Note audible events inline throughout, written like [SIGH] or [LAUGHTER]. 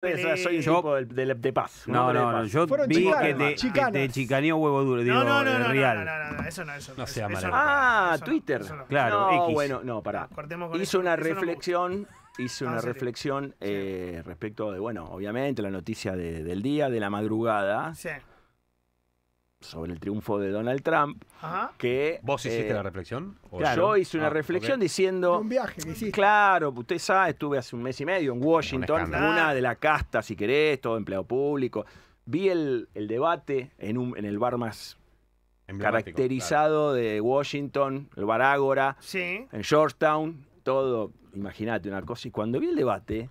soy un tipo de, paz. No, no, no. Yo vi que, te, huevo duro. Digo, no, no, no, real. no, no, Eso no, eso no. Sea eso, ah, Twitter. Claro, bueno, no, pará. Hizo una reflexión. hizo ah, una reflexión eh, respecto de, bueno, obviamente la noticia de, del día, de la madrugada. Sí sobre el triunfo de Donald Trump, que... ¿Vos hiciste eh, la reflexión? yo hice una ah, reflexión diciendo... Un viaje que hiciste. Claro, usted sabe, estuve hace un mes y medio en Washington, una de la casta, si querés, todo empleado público. Vi el, debate en, un, en el bar más caracterizado de Washington, el bar Ágora, en Georgetown, todo, imagínate una cosa. Y cuando vi el debate,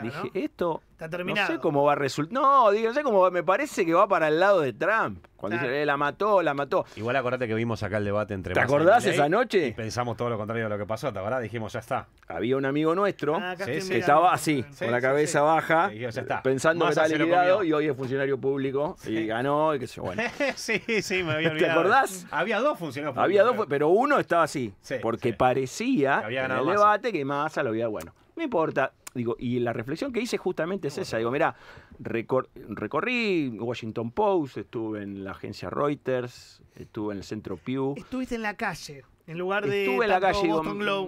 Dije, esto Está terminado. no sé cómo va a resultar. No, digo, no sé cómo va. Me parece que va para el lado de Trump. Cuando dice, eh, la mató, la mató. Igual acordate que vimos acá el debate entre. ¿Te acordás esa noche? pensamos todo lo contrario de lo que pasó, ¿te acordás? Dijimos, ya está. Había un amigo nuestro que ah, estaba así, con la cabeza baja, pensando que estaba y hoy es funcionario público [LAUGHS] y ganó y qué sé yo. Bueno. [LAUGHS] sí, sí, me había olvidado. ¿Te acordás? Había dos funcionarios públicos. Había dos, pero uno estaba así, porque parecía en el debate que Massa lo había. Bueno, me importa digo, y la reflexión que hice justamente es esa. Digo, mira, recorrí Washington Post, estuve en la agencia Reuters, estuve en el centro Pew. Estuviste en la calle. En lugar de Estuve en la calle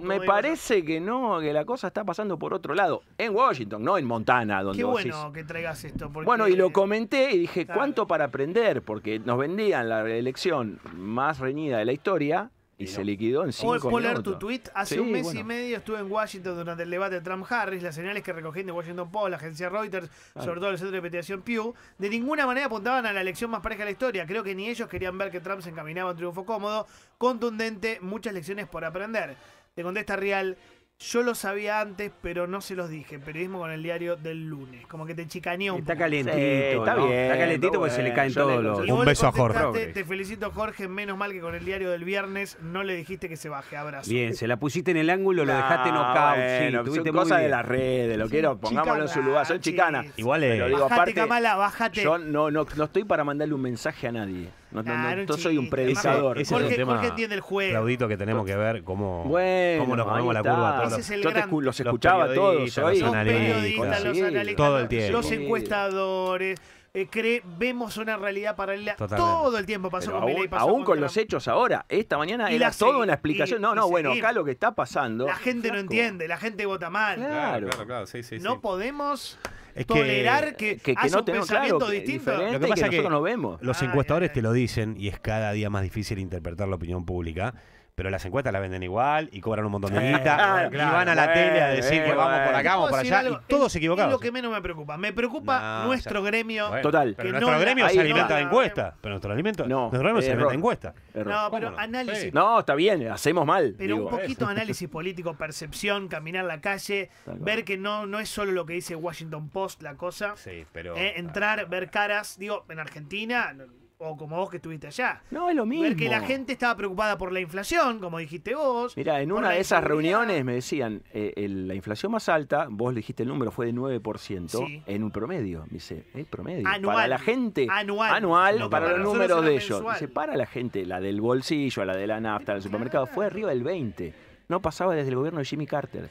me parece que no, que la cosa está pasando por otro lado. En Washington, no en Montana, donde Qué bueno que traigas esto. Bueno, y lo comenté y dije, ¿cuánto para aprender? Porque nos vendían la elección más reñida de la historia y, se liquidó en cinco Puedo leer tu tweet. Hace un mes y medio estuve en Washington durante el debate de Trump-Harris. Las señales que recogí de Washington Post, la agencia Reuters, sobre todo el centro de petición Pew, de ninguna manera apuntaban a la elección más pareja de la historia. Creo que ni ellos querían ver que Trump se encaminaba a un triunfo cómodo, contundente, muchas lecciones por aprender. Te contesta Real, yo lo sabía antes, pero no se los dije. Periodismo con el diario del lunes. Como que te chicaneó un Está poco. calentito. está bien. Está calentito porque se le caen todos los. Un beso a Jorge. Te felicito, Jorge. Menos mal que con el diario del viernes no le dijiste que se baje. Abrazo. Bien, se la pusiste en el ángulo, lo dejaste ah, No, sí, tuviste cosas de las redes, lo quiero, pongámoslo en su lugar, soy chicana. Igual Pero digo, aparte, Kamala, bájate. Yo no, no, no estoy para mandarle un mensaje a nadie. No, yo soy un predicador. Ese, es tema, entiende el juego. Claudito, que tenemos que ver cómo, cómo nos comemos la curva. Todos los, yo los escuchaba todos. Los analistas, los todo el tiempo. los encuestadores. Eh, vemos una realidad paralela todo el tiempo. Pasó con aún, pasó aún con, los hechos ahora, esta mañana era toda una explicación. no, no, bueno, acá lo que está pasando. La gente no entiende, la gente vota mal. Claro, claro, sí, sí, No podemos es tolerar que, que, no un tenemos pensamiento distinto. Lo que pasa que, vemos. Los ah, encuestadores eh. te lo dicen y es cada día más difícil interpretar la opinión pública pero las encuestas la venden igual y cobran un montón de guita ah, claro, y van a la tele a decir que vamos por acá, vamos por allá y todos se equivocados. Es lo que menos me preocupa. Me preocupa nuestro gremio. total. nuestro gremio se alimenta de encuestas. Pero nuestro alimento no, gremio se alimenta de encuestas. No, pero análisis. No, está bien, hacemos mal. Pero un ¿eh? poquito de [LAUGHS] análisis político, percepción, caminar la calle, ver que no, no es solo lo que dice Washington Post la cosa. Sí, pero. Eh, entrar, ver caras. Digo, en Argentina o como vos que estuviste allá. No, es lo mismo. Ver que la gente estaba preocupada por la inflación, como dijiste vos. Mira, en una de esas reuniones me decían, eh, la inflación más alta, vos le dijiste el número, fue de 9% en un promedio. Me dice, ¿el eh, promedio? Para la gente. Anual. Anual, para, los números de ellos. Dice, para la gente, la del bolsillo, la de la nafta, el supermercado, fue arriba del 20. No pasaba desde el gobierno de Jimmy Carter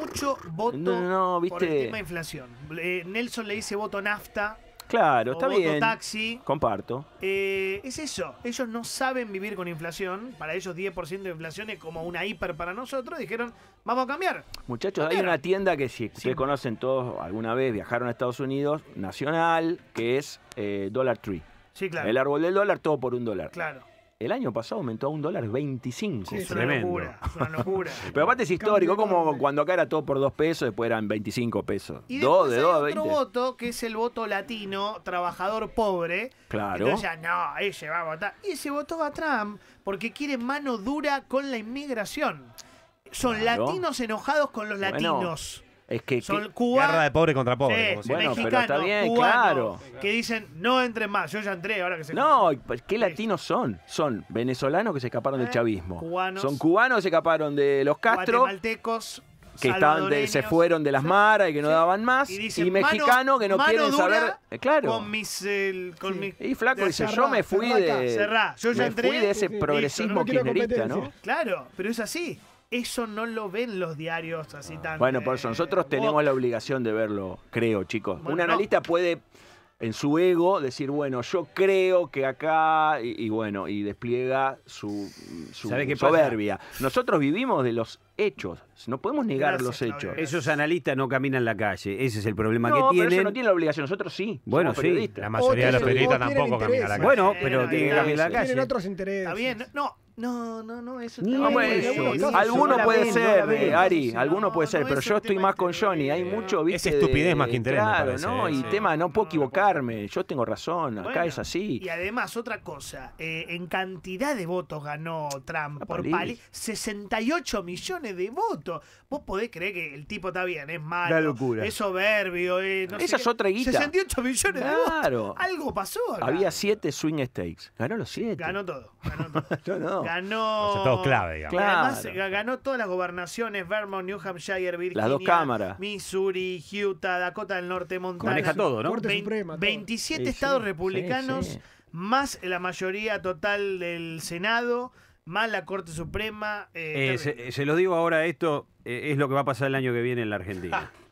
mucho voto no, ¿viste? por el tema inflación. Eh, Nelson le dice voto nafta Claro, está bien. taxi. Comparto. Eh, es eso. Ellos no saben vivir con inflación. Para ellos 10% de inflación es como una hiper para nosotros. Dijeron, vamos a cambiar. Muchachos, hay una tienda que si ustedes conocen todos alguna vez, viajaron a Estados Unidos, nacional, que es eh, Dollar Tree. Sí, claro. El árbol del dólar, todo por un dólar. Claro. El año pasado aumentó a un dólar 25. es tremendo. Una locura, una [LAUGHS] locura. Pero aparte es histórico, como cuando acá era todo por dos pesos, después eran 25 pesos. Y dos, de otro voto que es el voto latino, trabajador pobre. Claro. no, ese va a votar. Y se votó a Trump porque quiere mano dura con la inmigración. Son latinos enojados con los latinos. Es que, Son guerra de pobre contra pobre. bueno, pero está bien, claro. Que dicen, no entren más, yo ya entré, ahora que se... No, pues, ¿qué latinos son? Son venezolanos que se escaparon del eh, chavismo. son cubanos que se escaparon de los Castro. Guatemaltecos que estaban de, se fueron de las maras y que no daban más y, mexicanos que no quieren saber eh, claro con mis, y flaco dice yo me fui de yo de ese progresismo kirchnerista no claro pero es así eso no lo ven los diarios así ah. tan. Bueno, por eh, eso nosotros tenemos la obligación de verlo, creo, chicos. Un analista puede en su ego decir, bueno, yo creo que acá, y, bueno, y despliega su, soberbia. Nosotros vivimos de los hechos, no podemos negar los hechos. Esos analistas no caminan la calle, ese es el problema que tienen. no tienen la obligación, nosotros sí. Bueno, sí. La mayoría de los periodistas tampoco caminan la calle. Bueno, pero la calle. Tienen otros intereses. Está bien, no no, no, no, eso no eso? Alguno, puede ser, Ari, alguno puede ser, pero yo estoy más con Johnny. Hay mucho, viste. Es estupidez más que eh, interés, Claro, ¿no? Eh, y tema, no puedo equivocarme. Yo tengo razón, acá es así. Y además, otra cosa, eh, en cantidad de votos ganó Trump por Pali, 68 millones de votos. Vos podés creer que el tipo está bien, es malo. locura. Es soberbio. Esa es otra guita. 68 millones claro. de votos. Algo pasó. Había 7 swing stakes. Ganó los 7. Ganó todo. Ganó [LAUGHS] no. Ganó. clave, eh, ganó todas las gobernaciones: Vermont, New Hampshire, Virginia. Missouri, Utah, Dakota del Norte, Montana. todo, 27 estados republicanos, más la mayoría total del Senado más la Corte Suprema. Eh, eh, se, los lo digo ahora, esto es lo que va a pasar el año que viene en la Argentina. [LAUGHS]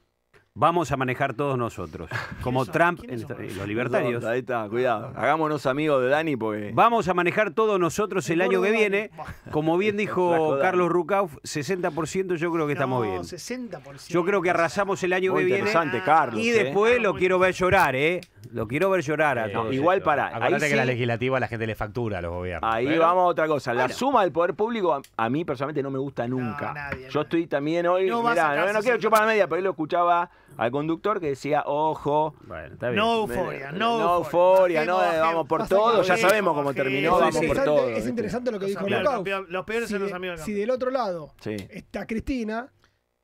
vamos a manejar todos nosotros. [LAUGHS] Como Trump, en eh, los libertarios. Ahí está, cuidado. Hagámonos amigos de Dani porque. Vamos a manejar todos nosotros el año que viene. [LAUGHS] Como bien dijo Carlos Rucauf, 60% yo creo que estamos bien. 60%. Yo creo que arrasamos el año que viene. interesante, Carlos. Y ¿eh? después ah, lo quiero ver llorar, ¿eh? Lo quiero ver llorar Igual para. Acuérdate que la legislativa a la gente le factura a los gobiernos. Ahí vamos a otra cosa. La suma del poder público a, mí personalmente no me gusta nunca. Yo estoy también hoy. No, no, quiero chupar la media, pero ahí lo escuchaba al conductor que decía, ojo. No euforia, no. euforia, vamos por todo. Ya sabemos cómo terminó, vamos por todo. Es interesante lo que dijo Los peores son los amigos. Si del otro lado está Cristina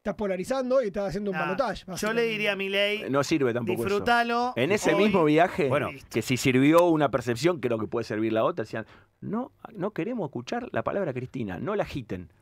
estás polarizando y estás haciendo un balotaje. Yo le diría a ley, No sirve tampoco eso. disfrútalo. En ese mismo viaje, Bueno. que si sirvió una percepción, creo que puede servir la otra. Decían, no, no queremos escuchar la palabra Cristina, no la agiten.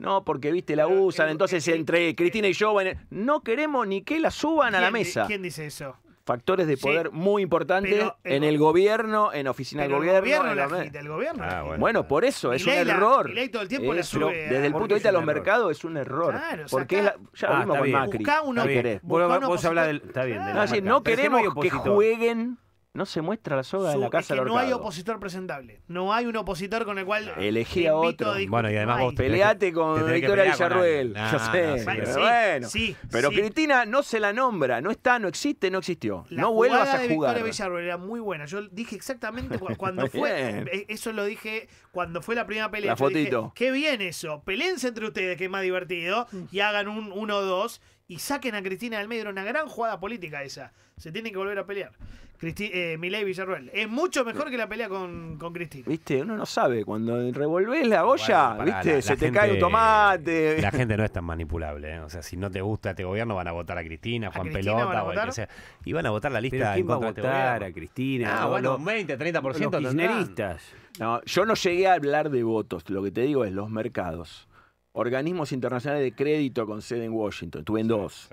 No, porque viste, la usan, eh, entonces eh, eh, entre Cristina y yo, no queremos ni que la suban a la mesa. ¿Quién dice eso? factores de poder muy importantes en el gobierno, en oficina del gobierno. gobierno la gobierno, ah, bueno. por eso es un error. desde el punto de vista de los mercados es un error. porque es la, ya ah, vimos con Macri. querés. Vos, del. Está bien. De no, no queremos que jueguen no se muestra la soga en la casa es que No hay opositor presentable. No hay un opositor con el cual. Elegí a otro. bueno, y además vos. Peleate con Victoria Villarruel. Yo sé. pero bueno. pero Cristina no se la nombra. No está, no existe, no existió. no vuelvas a jugar. De Victoria Villarruel era muy buena. Yo dije exactamente [LAUGHS] cuando fue. Eh, eso lo dije cuando fue la primera pelea. La fotito. Qué bien eso. Pelense entre ustedes, que es más divertido. Mm. Y hagan un 1-2 y saquen a Cristina del medio. Era una gran jugada política esa. Se tiene que volver a pelear. Cristi eh, Milei Es mucho mejor que la pelea con, Cristina. Viste, uno no sabe. Cuando revolvés la olla, viste, se te cae un tomate. [LAUGHS] La gente no es tan manipulable. ¿eh? O sea, si no te gusta este gobierno, van a votar a Cristina, Juan Pelota, O sea, y van a votar la lista. ¿Pero ¿Quién a este votar a Cristina? Ah, bueno, 20, 30% los kirchneristas. No, yo no llegué a hablar de votos. Lo que te digo es los mercados organismos internacionales de crédito con sede en Washington. Estuve en dos.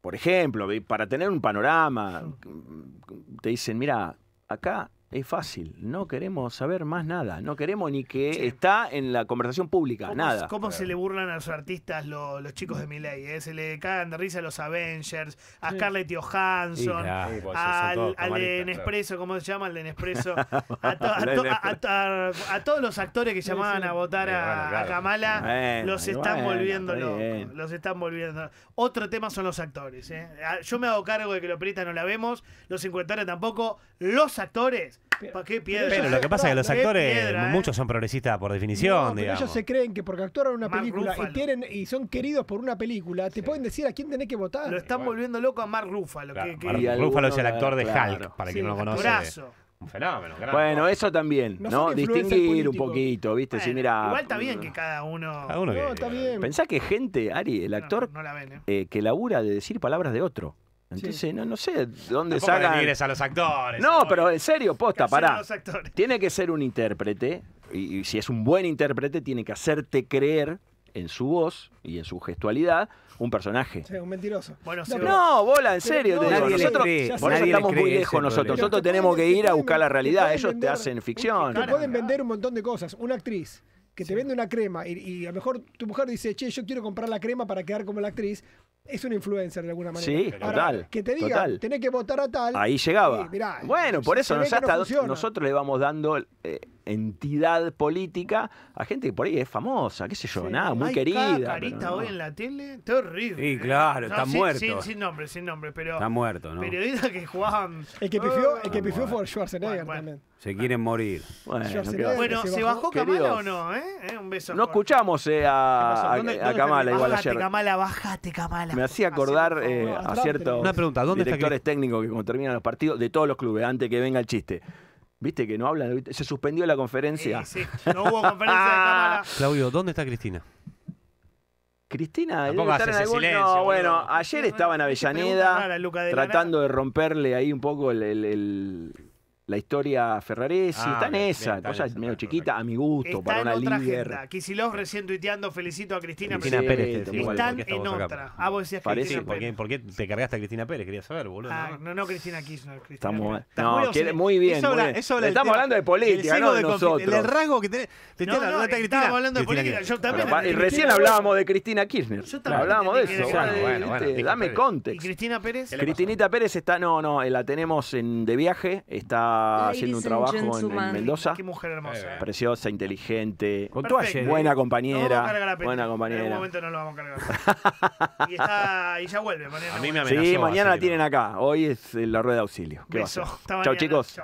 Por ejemplo, para tener un panorama, mm, te dicen, mira, acá es fácil, no queremos saber más nada, no queremos ni que está en la conversación pública, nada. ¿Cómo se le burlan a los artistas los chicos de Miley? Eh? Se le cagan de risa a los Avengers, a Scarlett Johansson, pues, al, al de Nespresso, ¿cómo se llama? Al de Nespresso, a, todos los actores que llamaban a votar a, Kamala, los están volviendo locos, los están volviendo. Otro tema son los actores. Eh. Ah, yo me hago cargo de que los periodistas no la vemos, los 50, tampoco, los actores pero lo que pasa es que los actores, ¿eh? muchos son progresistas por definición. ellos se creen que porque actuaron una película y, son queridos por una película, te pueden decir a quién tenés que votar. Lo están volviendo loco a Mark Ruffalo. Ruffalo es el actor de Hulk, para quien no lo conoce. Un fenómeno, Bueno, eso también, ¿no? Distinguir un poquito, ¿viste? mira, igual está bien mm. que cada uno. Cada que... está Pensá que gente, Ari, el actor ¿eh? Eh, que labura de decir palabras de otro. Entonces, no, no sé dónde saca? No, pero en serio, posta, pará. Tiene que ser un intérprete, y, si es un buen intérprete, tiene que hacerte creer en su voz y en su gestualidad un personaje. Sí, un mentiroso. no, bola, en serio. nosotros estamos muy lejos nosotros. Nosotros tenemos que ir a buscar la realidad. Ellos te hacen ficción. Te pueden vender un montón de cosas. Una actriz que te vende una crema y, y, a lo mejor tu mujer dice, che, yo quiero comprar la crema para quedar como la actriz, es un influencer de alguna manera. Sí, total. Que te diga, tenés que votar a tal. Ahí llegaba. bueno, por eso nosotros le vamos dando eh, entidad política a gente que por ahí es famosa, qué sé yo, nada, muy querida. carita hoy en la tele, terrible. Sí, ¿eh? claro, está muerto. Sin, nombre, sin nombre, pero. Está muerto, ¿no? Periodista que Juan El que pifió, el que oh, pifió fue Schwarzenegger también. Se quieren morir. Bueno, ¿se, bajó, Kamala o no? Eh? Eh, un beso. No escuchamos a, a, Kamala igual ayer. Kamala, bajate, Kamala. Me hacía acordar a ciertos Una pregunta, ¿dónde directores técnicos que cuando terminan los partidos, de todos los clubes, antes que venga el chiste. ¿Viste que no hablan? Se suspendió la conferencia. Sí, sí. No hubo conferencia de cámara. Claudio, ¿dónde está Cristina? Cristina, en algún... silencio, no, bueno, ayer estaba en Avellaneda tratando de romperle ahí un poco el la historia ferraresi, ah, está en esa, cosa medio chiquita a mi gusto, está para una otra líder. recién tuiteando, felicito a Cristina, Cristina Pérez. Están en otra. Ah, vos decías que Cristina ¿por qué, te cargaste a Cristina Pérez? Quería saber, boludo. Ah, no, no, Cristina Kirchner. Cristina estamos, no, muy, muy bien. Eso estamos hablando de política, no de nosotros. El rasgo que tenés. Te no, no, estamos hablando de política. Yo también. Y recién hablábamos de Cristina Kirchner. Hablábamos de eso. Este, dame contexto. ¿Y Cristina Pérez? Cristinita Pérez está, no, no, la tenemos de viaje, está haciendo un trabajo en, Mendoza. Qué mujer hermosa. Eh. Eh. Preciosa, inteligente. ¿eh? Buena compañera. buena compañera. En algún momento no lo vamos a cargar. [LAUGHS] y, está, y ya vuelve. Mañana. A me Sí, mañana la tienen acá. Hoy es la rueda de auxilio. Chao, chicos.